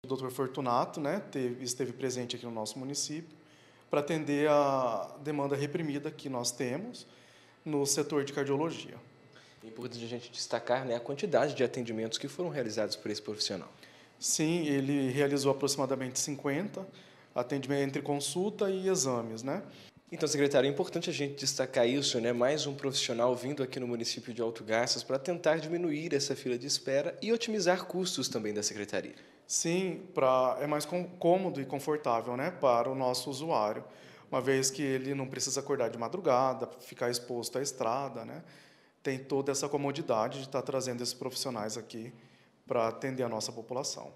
O doutor Fortunato né, teve, esteve presente aqui no nosso município para atender a demanda reprimida que nós temos no setor de cardiologia. É importante a gente destacar né, a quantidade de atendimentos que foram realizados por esse profissional. Sim, ele realizou aproximadamente 50 atendimentos entre consulta e exames, né? Então, secretário, é importante a gente destacar isso, né? Mais um profissional vindo aqui no município de Alto Garças para tentar diminuir essa fila de espera e otimizar custos também da secretaria sim, pra, é mais cômodo e confortável né, para o nosso usuário, uma vez que ele não precisa acordar de madrugada, ficar exposto à estrada, né? tem toda essa comodidade de estar tá trazendo esses profissionais aqui para atender a nossa população.